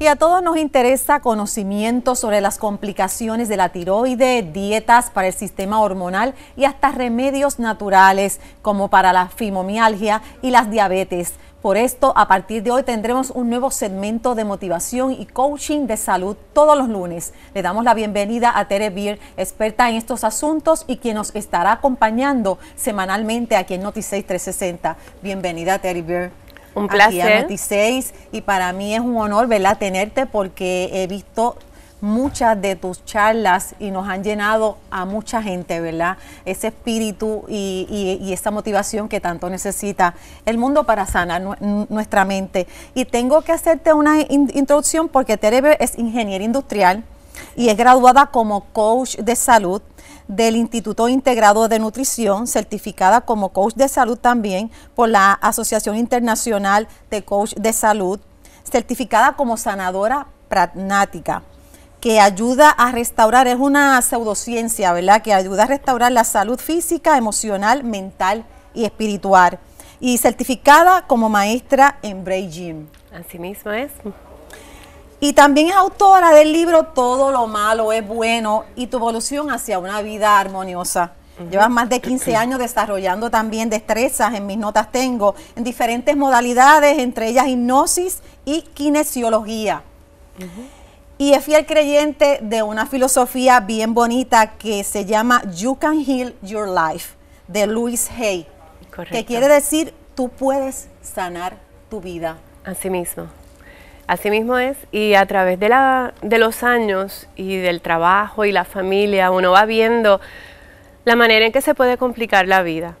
Y a todos nos interesa conocimiento sobre las complicaciones de la tiroide, dietas para el sistema hormonal y hasta remedios naturales como para la fimomialgia y las diabetes. Por esto, a partir de hoy tendremos un nuevo segmento de motivación y coaching de salud todos los lunes. Le damos la bienvenida a Tere Beer, experta en estos asuntos y quien nos estará acompañando semanalmente aquí en Noticias 360. Bienvenida, Tere Beer. Un placer. y para mí es un honor, ¿verdad?, tenerte porque he visto muchas de tus charlas y nos han llenado a mucha gente, ¿verdad? Ese espíritu y, esa motivación que tanto necesita el mundo para sanar nuestra mente. Y tengo que hacerte una introducción porque Terebe es ingeniera industrial y es graduada como coach de salud del Instituto Integrado de Nutrición, certificada como coach de salud también por la Asociación Internacional de Coach de Salud, certificada como sanadora pragmática que ayuda a restaurar, es una pseudociencia, ¿verdad? Que ayuda a restaurar la salud física, emocional, mental y espiritual. Y certificada como maestra en breath Gym. Así mismo es. Y también es autora del libro Todo lo malo es bueno y tu evolución hacia una vida armoniosa. Llevas más de 15 años desarrollando también destrezas, en mis notas tengo, en diferentes modalidades, entre ellas hipnosis y kinesiología. Y es fiel creyente de una filosofía bien bonita que se llama You Can Heal Your Life, de Luis Hay, que quiere decir tú puedes sanar tu vida. Así mismo. Así mismo es, y a través de, la, de los años y del trabajo y la familia, uno va viendo la manera en que se puede complicar la vida.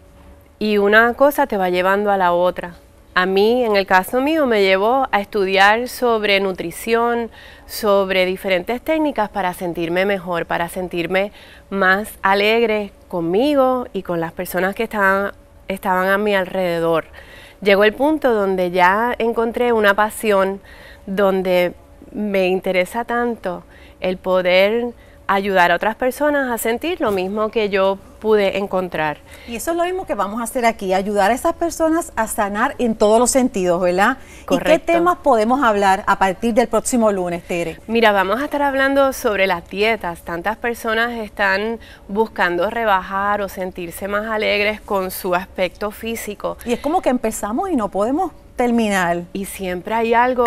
Y una cosa te va llevando a la otra. A mí, en el caso mío, me llevó a estudiar sobre nutrición, sobre diferentes técnicas para sentirme mejor, para sentirme más alegre conmigo y con las personas que estaban, estaban a mi alrededor. Llegó el punto donde ya encontré una pasión donde me interesa tanto el poder ayudar a otras personas a sentir lo mismo que yo pude encontrar. Y eso es lo mismo que vamos a hacer aquí, ayudar a esas personas a sanar en todos los sentidos, ¿verdad? Correcto. ¿Y qué temas podemos hablar a partir del próximo lunes, Tere? Mira, vamos a estar hablando sobre las dietas. Tantas personas están buscando rebajar o sentirse más alegres con su aspecto físico. Y es como que empezamos y no podemos y siempre hay algo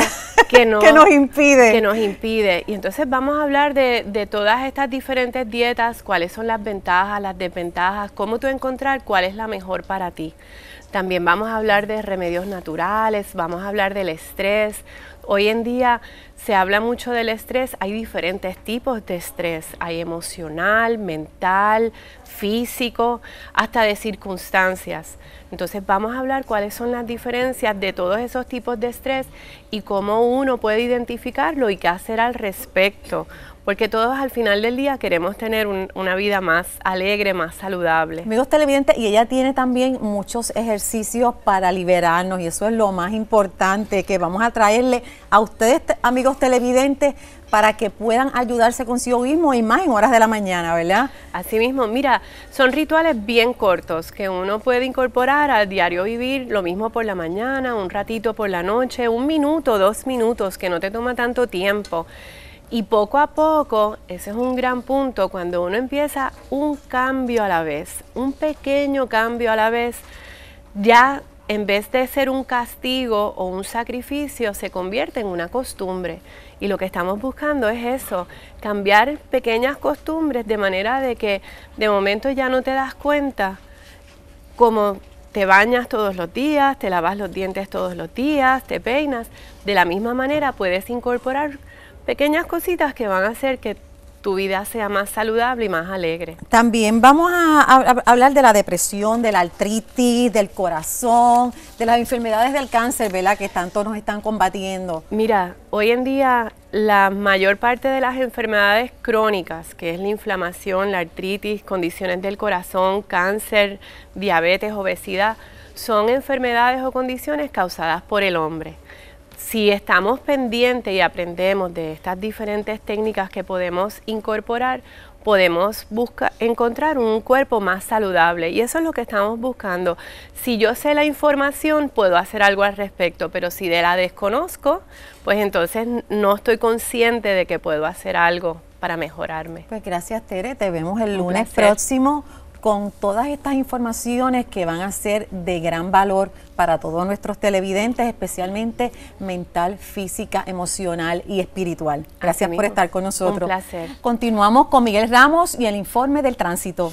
que nos, nos impide. Que nos impide. Y entonces vamos a hablar de, de, todas estas diferentes dietas, cuáles son las ventajas, las desventajas, cómo tú encontrar cuál es la mejor para ti. También vamos a hablar de remedios naturales, vamos a hablar del estrés. Hoy en día se habla mucho del estrés, hay diferentes tipos de estrés, hay emocional, mental, físico, hasta de circunstancias. Entonces vamos a hablar cuáles son las diferencias de todos esos tipos de estrés y cómo uno puede identificarlo y qué hacer al respecto porque todos al final del día queremos tener una vida más alegre, más saludable. Amigos televidentes, y ella tiene también muchos ejercicios para liberarnos y eso es lo más importante que vamos a traerle a ustedes, amigos televidentes, para que puedan ayudarse consigo mismo y más en horas de la mañana, ¿verdad? Así mismo, mira, son rituales bien cortos que uno puede incorporar al diario vivir, lo mismo por la mañana, un ratito por la noche, un minuto, dos minutos, que no te toma tanto tiempo. Y poco a poco, ese es un gran punto, cuando uno empieza un cambio a la vez, un pequeño cambio a la vez, ya en vez de ser un castigo o un sacrificio, se convierte en una costumbre. Y lo que estamos buscando es eso, cambiar pequeñas costumbres de manera de que de momento ya no te das cuenta como te bañas todos los días, te lavas los dientes todos los días, te peinas. De la misma manera puedes incorporar pequeñas cositas que van a hacer que tu vida sea más saludable y más alegre. También vamos a, hablar de la depresión, de la artritis, del corazón, de las enfermedades del cáncer, ¿verdad? Que tanto nos están combatiendo. Mira, hoy en día la mayor parte de las enfermedades crónicas, que es la inflamación, la artritis, condiciones del corazón, cáncer, diabetes, obesidad, son enfermedades o condiciones causadas por el hombre. Si estamos pendientes y aprendemos de estas diferentes técnicas que podemos incorporar, podemos buscar, encontrar un cuerpo más saludable y eso es lo que estamos buscando. Si yo sé la información, puedo hacer algo al respecto, pero si de la desconozco, pues entonces no estoy consciente de que puedo hacer algo para mejorarme. Pues gracias Tere, te vemos el lunes próximo con todas estas informaciones que van a ser de gran valor para todos nuestros televidentes, especialmente mental, física, emocional y espiritual. Gracias por estar con nosotros. Un placer. Continuamos con Miguel Ramos y el informe del tránsito.